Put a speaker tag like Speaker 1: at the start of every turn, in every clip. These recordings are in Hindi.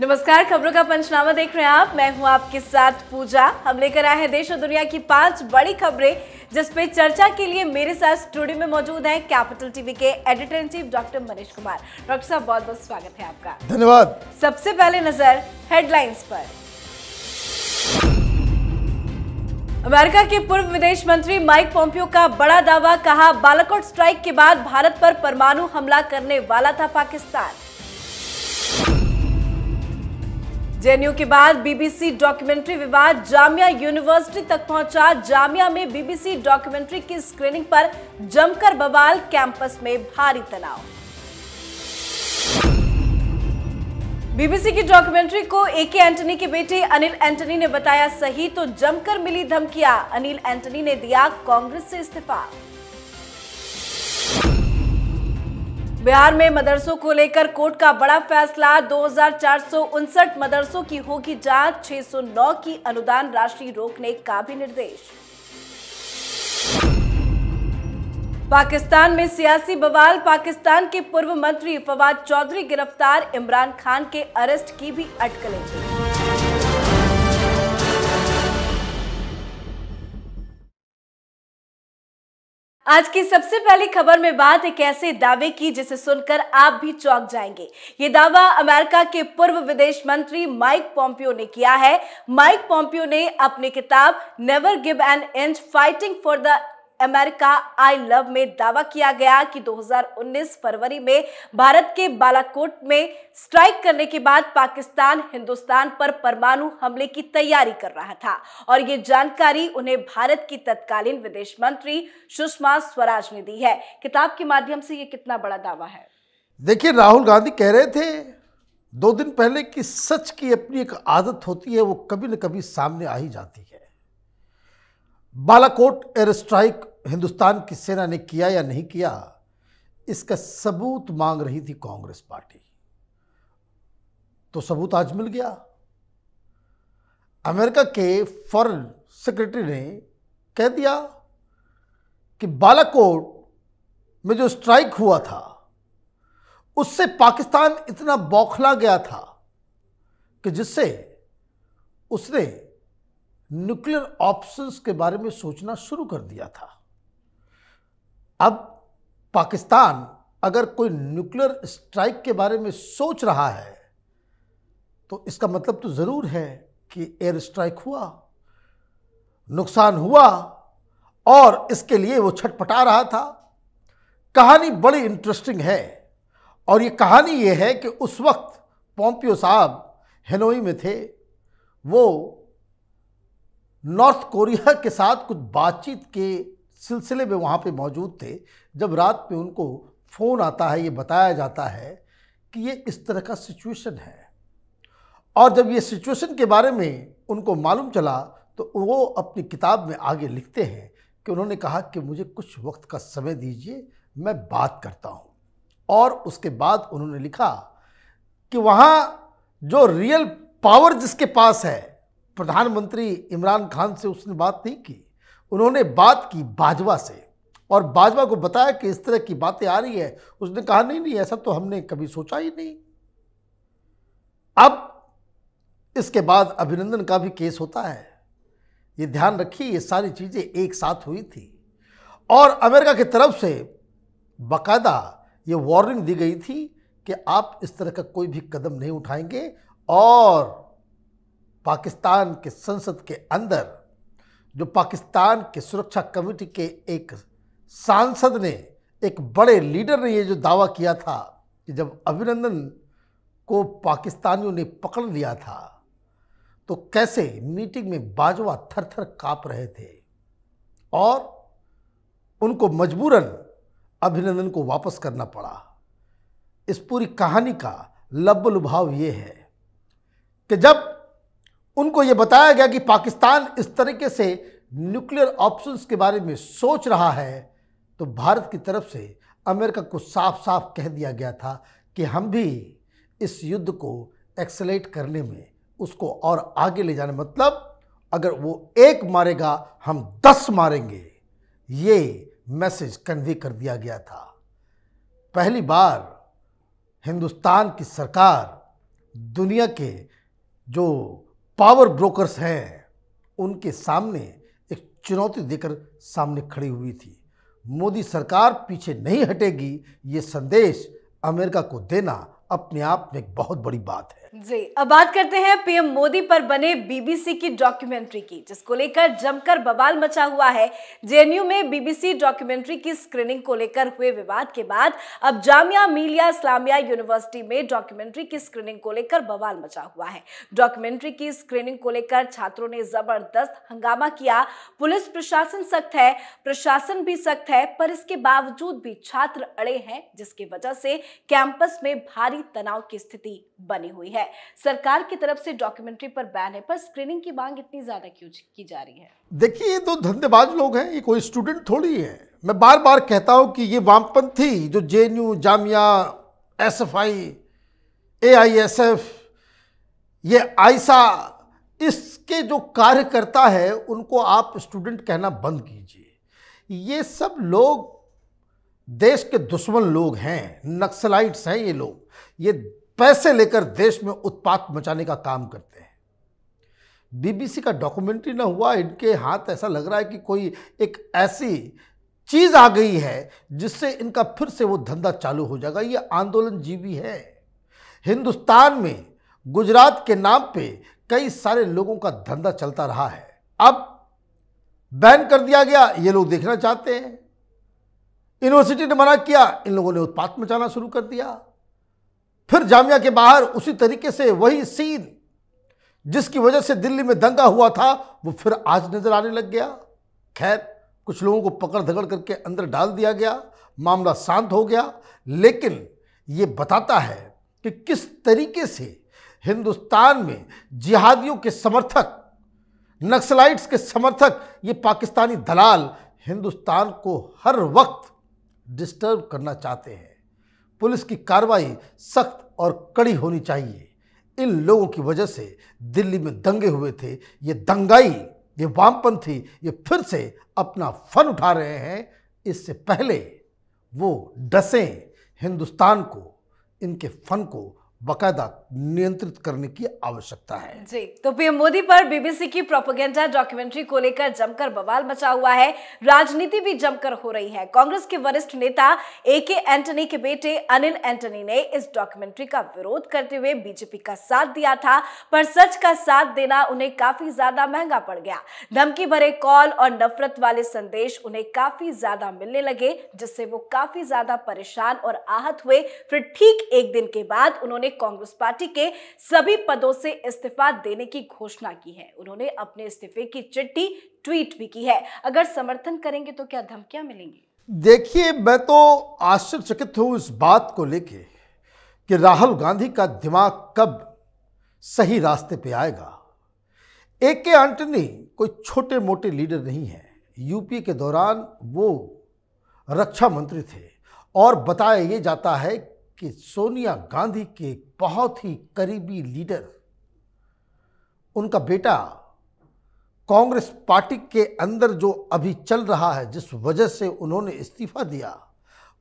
Speaker 1: नमस्कार खबरों का पंचनामा देख रहे हैं आप मैं हूं आपके साथ पूजा हम लेकर आए हैं देश और दुनिया की पांच बड़ी खबरें जिस पे चर्चा के लिए मेरे साथ स्टूडियो में मौजूद हैं कैपिटल टीवी के editor in chief doctor Manish Kumar doctor साहब बहुत बहुत स्वागत है आपका धन्यवाद सबसे पहले नजर हेडलाइंस पर अमेरिका के पूर्व विदेश मंत्री माइक पोम्पियो का बड़ा दावा कहा बालाकोट स्ट्राइक के बाद भारत पर परमाणु हमला करने वाला था पाकिस्तान जेएनयू के बाद बीबीसी डॉक्यूमेंट्री विवाद जामिया यूनिवर्सिटी तक पहुंचा जामिया में बीबीसी डॉक्यूमेंट्री की स्क्रीनिंग पर जमकर बवाल कैंपस में भारी तनाव बीबीसी की डॉक्यूमेंट्री को एके एंटनी के बेटे अनिल एंटनी ने बताया सही तो जमकर मिली धमकियां अनिल एंटनी ने दिया कांग्रेस से इस्तीफा बिहार में मदरसों को लेकर कोर्ट का बड़ा फैसला दो मदरसों की होगी जांच 609 की अनुदान राशि रोकने का भी निर्देश पाकिस्तान में सियासी बवाल पाकिस्तान के पूर्व मंत्री फवाद चौधरी गिरफ्तार इमरान खान के अरेस्ट की भी अटकलें थी आज की सबसे पहली खबर में बात एक ऐसे दावे की जिसे सुनकर आप भी चौंक जाएंगे ये दावा अमेरिका के पूर्व विदेश मंत्री माइक पॉम्पियो ने किया है माइक पॉम्पियो ने अपनी किताब never give an inch fighting for the America I love में दावा किया गया कि 2019 फरवरी में भारत के बालाकोट में स्ट्राइक करने के बाद पाकिस्तान हिंदुस्तान पर परमाणु हमले की तैयारी कर रहा था और ये जानकारी उन्हें भारत की तत्कालीन विदेश मंत्री सुषमा स्वराज ने दी है किताब के माध्यम से ये कितना बड़ा दावा है
Speaker 2: देखिए राहुल गांधी कह रहे थे दो दिन पहले कि सच की अपनी एक आदत होती है वो कभी न कभी सामने आ ही जाती है बालाकोट एयर स्ट्राइक हिंदुस्तान की सेना ने किया या नहीं किया इसका सबूत मांग रही थी कांग्रेस पार्टी तो सबूत आज मिल गया अमेरिका के फॉरेन सेक्रेटरी ने कह दिया कि बालाकोट में जो स्ट्राइक हुआ था उससे पाकिस्तान इतना बौखला गया था कि जिससे उसने न्यूक्लियर ऑप्शंस के बारे में सोचना शुरू कर दिया था अब पाकिस्तान अगर कोई न्यूक्लियर स्ट्राइक के बारे में सोच रहा है तो इसका मतलब तो ज़रूर है कि एयर स्ट्राइक हुआ नुकसान हुआ और इसके लिए वो छटपटा रहा था कहानी बड़ी इंटरेस्टिंग है और ये कहानी ये है कि उस वक्त पोम्पियो साहब हनोई में थे वो नॉर्थ कोरिया के साथ कुछ बातचीत के सिलसिले में वहाँ पे मौजूद थे जब रात में उनको फ़ोन आता है ये बताया जाता है कि ये इस तरह का सिचुएशन है और जब ये सिचुएशन के बारे में उनको मालूम चला तो वो अपनी किताब में आगे लिखते हैं कि उन्होंने कहा कि मुझे कुछ वक्त का समय दीजिए मैं बात करता हूँ और उसके बाद उन्होंने लिखा कि वहाँ जो रियल पावर जिसके पास है प्रधानमंत्री इमरान खान से उसने बात नहीं की उन्होंने बात की बाजवा से और बाजवा को बताया कि इस तरह की बातें आ रही है उसने कहा नहीं नहीं ऐसा तो हमने कभी सोचा ही नहीं अब इसके बाद अभिनंदन का भी केस होता है ये ध्यान रखिए ये सारी चीज़ें एक साथ हुई थी और अमेरिका की तरफ से बाकायदा ये वार्निंग दी गई थी कि आप इस तरह का कोई भी कदम नहीं उठाएंगे और पाकिस्तान के संसद के अंदर जो पाकिस्तान के सुरक्षा कमेटी के एक सांसद ने एक बड़े लीडर ने ये जो दावा किया था कि जब अभिनंदन को पाकिस्तानियों ने पकड़ लिया था तो कैसे मीटिंग में बाजवा थर थर काँप रहे थे और उनको मजबूरन अभिनंदन को वापस करना पड़ा इस पूरी कहानी का लब्बलुभाव ये है कि जब उनको ये बताया गया कि पाकिस्तान इस तरीके से न्यूक्लियर ऑप्शंस के बारे में सोच रहा है तो भारत की तरफ से अमेरिका को साफ साफ कह दिया गया था कि हम भी इस युद्ध को एक्सलेट करने में उसको और आगे ले जाने मतलब अगर वो एक मारेगा हम दस मारेंगे ये मैसेज कन्वे कर दिया गया था पहली बार हिंदुस्तान की सरकार दुनिया के जो पावर ब्रोकर्स हैं उनके सामने एक चुनौती देकर सामने खड़ी हुई थी मोदी सरकार पीछे नहीं हटेगी ये संदेश अमेरिका को देना अपने आप में एक बहुत बड़ी बात है
Speaker 1: जी अब बात करते हैं पीएम मोदी पर बने बीबीसी की डॉक्यूमेंट्री की जिसको लेकर जमकर बवाल मचा हुआ है जेएनयू में बीबीसी डॉक्यूमेंट्री की स्क्रीनिंग को लेकर हुए विवाद के बाद अब जामिया मिलिया इस्लामिया यूनिवर्सिटी में डॉक्यूमेंट्री की स्क्रीनिंग को लेकर बवाल मचा हुआ है डॉक्यूमेंट्री की स्क्रीनिंग को लेकर छात्रों ने जबरदस्त हंगामा किया पुलिस प्रशासन सख्त है प्रशासन भी सख्त है पर इसके बावजूद भी छात्र अड़े हैं जिसकी वजह से कैंपस में भारी तनाव की स्थिति बनी हुई है सरकार की तरफ से डॉक्यूमेंट्री पर बैन है पर स्क्रीनिंग की मांग इतनी ज्यादा क्यों की जा रही है
Speaker 2: देखिए ये तो धंधेबाज लोग हैं ये कोई स्टूडेंट थोड़ी है मैं बार बार कहता हूं कि ये वामपंथी जो J Jamia S F I A I S F ये आयसा इसके जो कार्यकर्ता है उनको आप स्टूडेंट कहना बंद कीजिए ये सब लोग देश के दुश्मन लोग हैं नक्सलाइट्स हैं ये लोग ये पैसे लेकर देश में उत्पात मचाने का काम करते हैं बीबीसी का डॉक्यूमेंट्री ना हुआ इनके हाथ ऐसा लग रहा है कि कोई एक ऐसी चीज आ गई है जिससे इनका फिर से वो धंधा चालू हो जाएगा ये आंदोलन जीवी है हिंदुस्तान में गुजरात के नाम पे कई सारे लोगों का धंधा चलता रहा है अब बैन कर दिया गया ये लोग देखना चाहते हैं यूनिवर्सिटी ने मना किया इन लोगों ने उत्पात मचाना शुरू कर दिया फिर जामिया के बाहर उसी तरीके से वही सीन जिसकी वजह से दिल्ली में दंगा हुआ था वो फिर आज नज़र आने लग गया खैर कुछ लोगों को पकड़ धकड़ करके अंदर डाल दिया गया मामला शांत हो गया लेकिन ये बताता है कि किस तरीके से हिंदुस्तान में जिहादियों के समर्थक नक्सलाइट्स के समर्थक ये पाकिस्तानी दलाल हिंदुस्तान को हर वक्त डिस्टर्ब करना चाहते हैं पुलिस की कार्रवाई सख्त और कड़ी होनी चाहिए इन लोगों की वजह से दिल्ली में दंगे हुए थे ये दंगाई ये वामपंथी ये फिर से अपना फन उठा रहे हैं इससे पहले वो डसें हिंदुस्तान को इनके फन को बकायदा नियंत्रित करने की आवश्यकता है
Speaker 1: जी तो पीएम मोदी पर बीबीसी की प्रोपोगेंडा डॉक्यूमेंट्री को लेकर जमकर बवाल मचा हुआ है राजनीति भी जमकर हो रही है कांग्रेस के वरिष्ठ नेता ए के एंटनी के बेटे अनिल एंटनी ने इस डॉक्यूमेंट्री का विरोध करते हुए बीजेपी का साथ दिया था पर सच का साथ देना उन्हें काफी ज्यादा महंगा पड़ गया धमकी भरे कॉल और नफरत वाले संदेश उन्हें काफी ज्यादा मिलने लगे जिससे वो काफी ज्यादा परेशान और आहत हुए फिर ठीक एक दिन के बाद उन्होंने कांग्रेस पार्टी के सभी पदों से इस्तीफा देने की घोषणा की है उन्होंने अपने इस्तीफे की चिट्ठी ट्वीट भी की है अगर समर्थन करेंगे तो क्या धमकियां मिलेंगी
Speaker 2: देखिए मैं तो आश्चर्यचकित हूं इस बात को लेके कि राहुल गांधी का दिमाग कब सही रास्ते पे आएगा ए के एंटनी कोई छोटे मोटे लीडर नहीं है यूपी के दौरान वो रक्षा मंत्री थे और बताया ये जाता है कि सोनिया गांधी के बहुत ही करीबी लीडर उनका बेटा कांग्रेस पार्टी के अंदर जो अभी चल रहा है जिस वजह से उन्होंने इस्तीफा दिया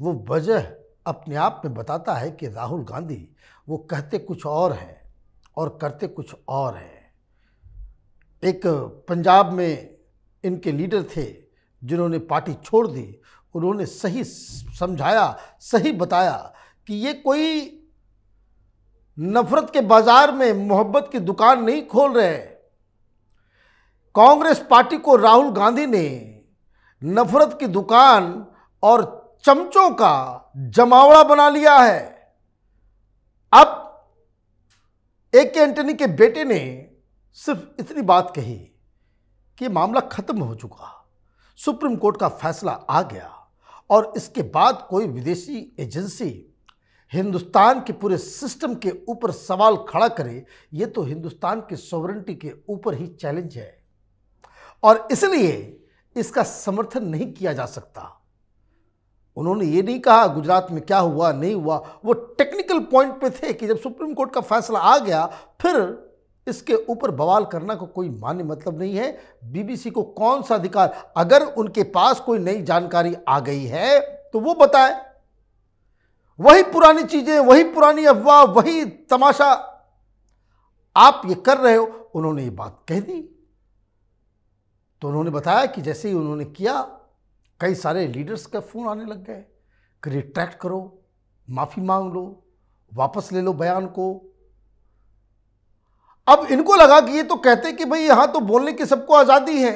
Speaker 2: वो वजह अपने आप में बताता है कि राहुल गांधी वो कहते कुछ और हैं और करते कुछ और हैं एक पंजाब में इनके लीडर थे जिन्होंने पार्टी छोड़ दी उन्होंने सही समझाया सही बताया कि ये कोई नफरत के बाजार में मोहब्बत की दुकान नहीं खोल रहे हैं कांग्रेस पार्टी को राहुल गांधी ने नफरत की दुकान और चमचों का जमावड़ा बना लिया है अब ए के एंटनी के बेटे ने सिर्फ इतनी बात कही कि मामला खत्म हो चुका सुप्रीम कोर्ट का फैसला आ गया और इसके बाद कोई विदेशी एजेंसी हिंदुस्तान के पूरे सिस्टम के ऊपर सवाल खड़ा करे ये तो हिंदुस्तान की सॉवरेंटी के ऊपर ही चैलेंज है और इसलिए इसका समर्थन नहीं किया जा सकता उन्होंने ये नहीं कहा गुजरात में क्या हुआ नहीं हुआ वो टेक्निकल पॉइंट पे थे कि जब सुप्रीम कोर्ट का फैसला आ गया फिर इसके ऊपर बवाल करना को कोई मान्य मतलब नहीं है बीबीसी को कौन सा अधिकार अगर उनके पास कोई नई जानकारी आ गई है तो वो बताएं वही पुरानी चीज़ें वही पुरानी अफवाह वही तमाशा आप ये कर रहे हो उन्होंने ये बात कह दी तो उन्होंने बताया कि जैसे ही उन्होंने किया कई सारे लीडर्स का फ़ोन आने लग गए कि रिट्रैक्ट करो माफ़ी मांग लो वापस ले लो बयान को अब इनको लगा कि ये तो कहते कि भाई यहां तो बोलने की सबको आज़ादी है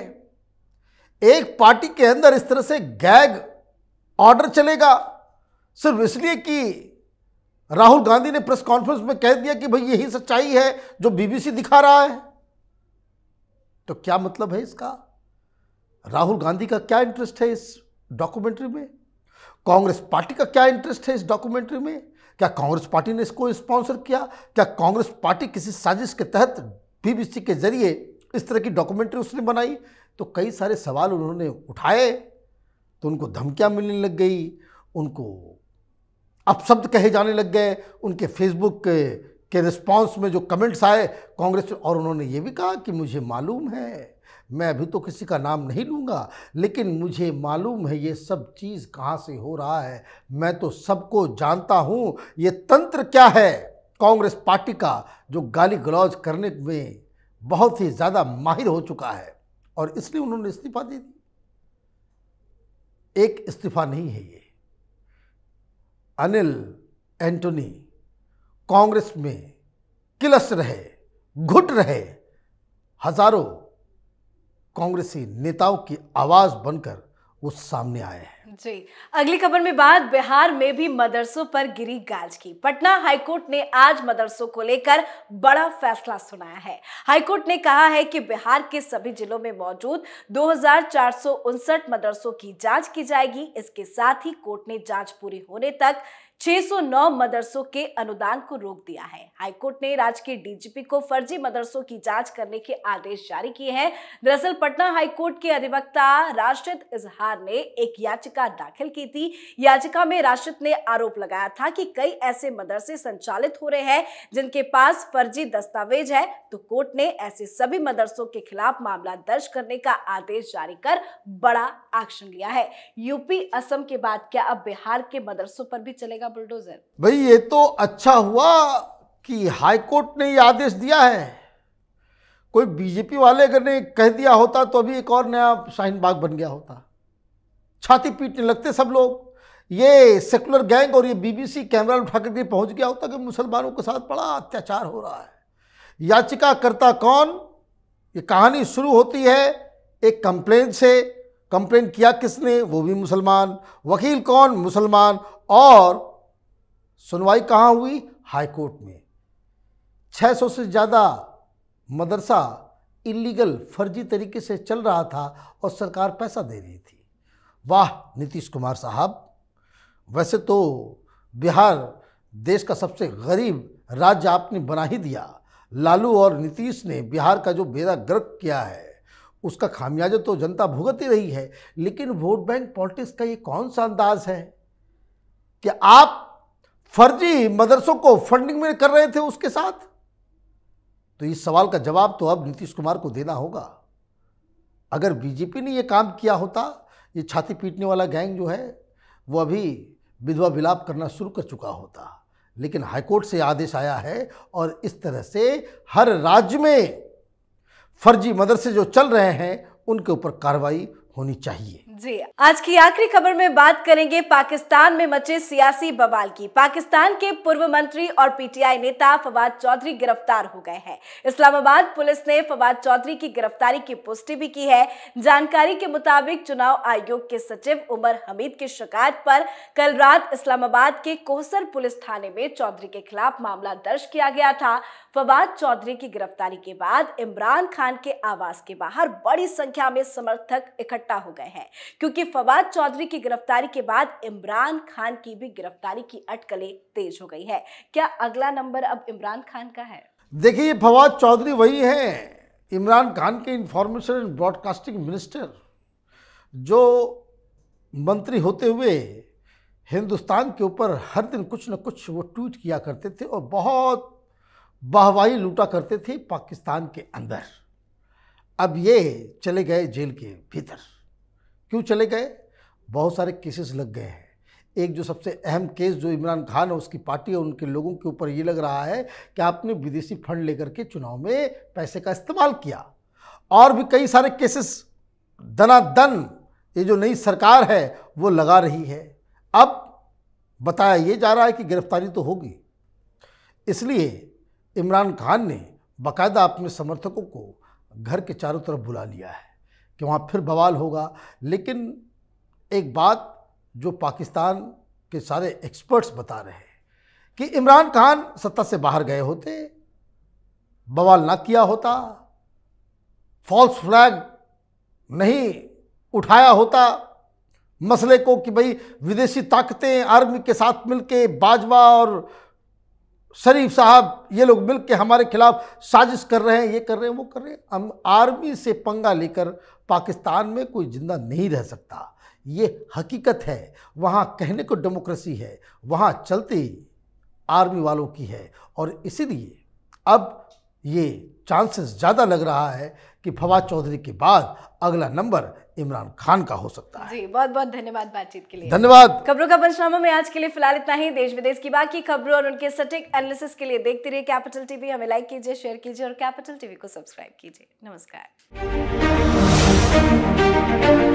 Speaker 2: एक पार्टी के अंदर इस तरह से गैग ऑर्डर चलेगा सिर्फ इसलिए कि राहुल गांधी ने प्रेस कॉन्फ्रेंस में कह दिया कि भाई यही सच्चाई है जो बीबीसी दिखा रहा है तो क्या मतलब है इसका राहुल गांधी का क्या इंटरेस्ट है इस डॉक्यूमेंट्री में कांग्रेस पार्टी का क्या इंटरेस्ट है इस डॉक्यूमेंट्री में क्या कांग्रेस पार्टी ने इसको स्पॉन्सर किया क्या कांग्रेस पार्टी किसी साजिश के तहत बीबीसी के जरिए इस तरह की डॉक्यूमेंट्री उसने बनाई तो कई सारे सवाल उन्होंने उठाए तो उनको धमकियां मिलने लग गई उनको अपशब्द कहे जाने लग गए उनके फेसबुक के, के रिस्पांस में जो कमेंट्स आए कांग्रेस और उन्होंने ये भी कहा कि मुझे मालूम है मैं अभी तो किसी का नाम नहीं लूँगा लेकिन मुझे मालूम है ये सब चीज़ कहाँ से हो रहा है मैं तो सबको जानता हूँ ये तंत्र क्या है कांग्रेस पार्टी का जो गाली गलौज करने में बहुत ही ज़्यादा माहिर हो चुका है और इसलिए उन्होंने इस्तीफा दे दी एक इस्तीफा नहीं है ये अनिल एंटोनी कांग्रेस में किलस रहे घुट रहे हजारों कांग्रेसी नेताओं की आवाज बनकर वो सामने आए हैं
Speaker 1: जी अगली खबर में बात बिहार में भी मदरसों पर गिरी गाज की पटना हाईकोर्ट ने आज मदरसों को लेकर बड़ा फैसला सुनाया है हाईकोर्ट ने कहा है कि बिहार के सभी जिलों में मौजूद दो मदरसों की जांच की जाएगी इसके साथ ही कोर्ट ने जांच पूरी होने तक 609 मदरसों के अनुदान को रोक दिया है हाईकोर्ट ने राज्य के डीजीपी को फर्जी मदरसों की जांच करने के आदेश जारी किए हैं दरअसल पटना हाईकोर्ट के अधिवक्ता राष्ट्रित इजहार ने एक याचिका दाखिल की थी याचिका में राष्ट्रित ने आरोप लगाया था कि कई ऐसे मदरसे संचालित हो रहे हैं जिनके पास फर्जी दस्तावेज है तो कोर्ट ने ऐसे सभी मदरसों के खिलाफ मामला दर्ज करने का आदेश जारी कर बड़ा एक्शन लिया है यूपी असम के बाद क्या अब बिहार के मदरसों पर भी चलेगा का बुलडोजर
Speaker 2: भाई ये तो अच्छा हुआ कि हाई कोर्ट ने ये आदेश दिया है कोई बीजेपी वाले अगर ने कह दिया होता तो अभी एक और नया शाहीन बाग बन गया होता छाती पीटने लगते सब लोग ये सेकुलर गैंग और ये बीबीसी कैमरा उठा करके पहुंच गया होता कि मुसलमानों के साथ बड़ा अत्याचार हो रहा है याचिका करता कौन ये कहानी शुरू होती है एक कंप्लेन से कंप्लेन किया किसने वो भी मुसलमान वकील कौन मुसलमान और सुनवाई कहाँ हुई हाईकोर्ट में 600 से ज़्यादा मदरसा इलीगल फर्जी तरीके से चल रहा था और सरकार पैसा दे रही थी वाह नीतीश कुमार साहब वैसे तो बिहार देश का सबसे गरीब राज्य आपने बना ही दिया लालू और नीतीश ने बिहार का जो बेड़ा गर्क किया है उसका खामियाजा तो जनता भुगत ही रही है लेकिन वोट बैंक पॉलिटिक्स का ये कौन सा अंदाज है कि आप फर्जी मदरसों को फंडिंग में कर रहे थे उसके साथ तो इस सवाल का जवाब तो अब नीतीश कुमार को देना होगा अगर बीजेपी ने यह काम किया होता ये छाती पीटने वाला गैंग जो है वो अभी विधवा विलाप करना शुरू कर चुका होता लेकिन हाईकोर्ट से आदेश आया है और इस तरह से हर राज्य में फर्जी मदरसे जो चल रहे हैं उनके ऊपर कार्रवाई होनी चाहिए
Speaker 1: जी आज की आखिरी खबर में बात करेंगे पाकिस्तान में मचे सियासी बवाल की पाकिस्तान के पूर्व मंत्री और पीटीआई नेता फवाद चौधरी गिरफ्तार हो गए हैं इस्लामाबाद पुलिस ने फवाद चौधरी की गिरफ्तारी की पुष्टि भी की है जानकारी के मुताबिक चुनाव आयोग के सचिव उमर हमीद की शिकायत पर कल रात इस्लामाबाद के कोहसर पुलिस थाने में चौधरी के खिलाफ मामला दर्ज किया गया था फवाद चौधरी की गिरफ्तारी के बाद इमरान खान के आवास के बाहर बड़ी संख्या में समर्थक इकट्ठा इकट्ठा हो गए हैं क्योंकि फवाद चौधरी की गिरफ्तारी के बाद इमरान खान की भी गिरफ्तारी की अटकलें तेज हो गई है क्या अगला नंबर अब इमरान खान का है
Speaker 2: देखिए फवाद चौधरी वही है इमरान खान के इंफॉर्मेशन एंड ब्रॉडकास्टिंग मिनिस्टर जो मंत्री होते हुए हिंदुस्तान के ऊपर हर दिन कुछ न कुछ वो ट्वीट किया करते थे और बहुत वाहवाही लूटा करते थे पाकिस्तान के अंदर अब ये चले गए जेल के भीतर क्यों चले गए बहुत सारे केसेस लग गए हैं एक जो सबसे अहम केस जो इमरान खान और उसकी पार्टी और उनके लोगों के ऊपर ये लग रहा है कि आपने विदेशी फंड लेकर के चुनाव में पैसे का इस्तेमाल किया और भी कई सारे केसेस दनादन ये जो नई सरकार है वो लगा रही है अब बताया ये जा रहा है कि गिरफ्तारी तो होगी इसलिए इमरान खान ने बाकायदा अपने समर्थकों को घर के चारों तरफ बुला लिया है कि वहाँ फिर बवाल होगा लेकिन एक बात जो पाकिस्तान के सारे एक्सपर्ट्स बता रहे हैं कि इमरान खान सत्ता से बाहर गए होते बवाल ना किया होता फॉल्स फ्लैग नहीं उठाया होता मसले को कि भाई विदेशी ताकतें आर्मी के साथ मिलके बाजवा और शरीफ साहब ये लोग मिल के हमारे खिलाफ साजिश कर रहे हैं ये कर रहे हैं वो कर रहे हैं हम आर्मी से पंगा लेकर पाकिस्तान में कोई जिंदा नहीं रह सकता ये हकीकत है वहाँ कहने को डेमोक्रेसी है वहाँ चलती आर्मी वालों की है और इसीलिए अब ये चांसेस ज़्यादा लग रहा है कि फवाद चौधरी के बाद अगला नंबर इमरान खान का हो सकता
Speaker 1: है जी बहुत बहुत धन्यवाद बातचीत के लिए धन्यवाद खबरों का पंचनामा में आज के लिए फिलहाल इतना ही देश विदेश की बाकी खबरों और उनके सटीक एनालिसिस के लिए देखते रहिए कैपिटल टीवी हमें लाइक कीजिए शेयर कीजिए और कैपिटल टीवी को सब्सक्राइब कीजिए नमस्कार Thank you.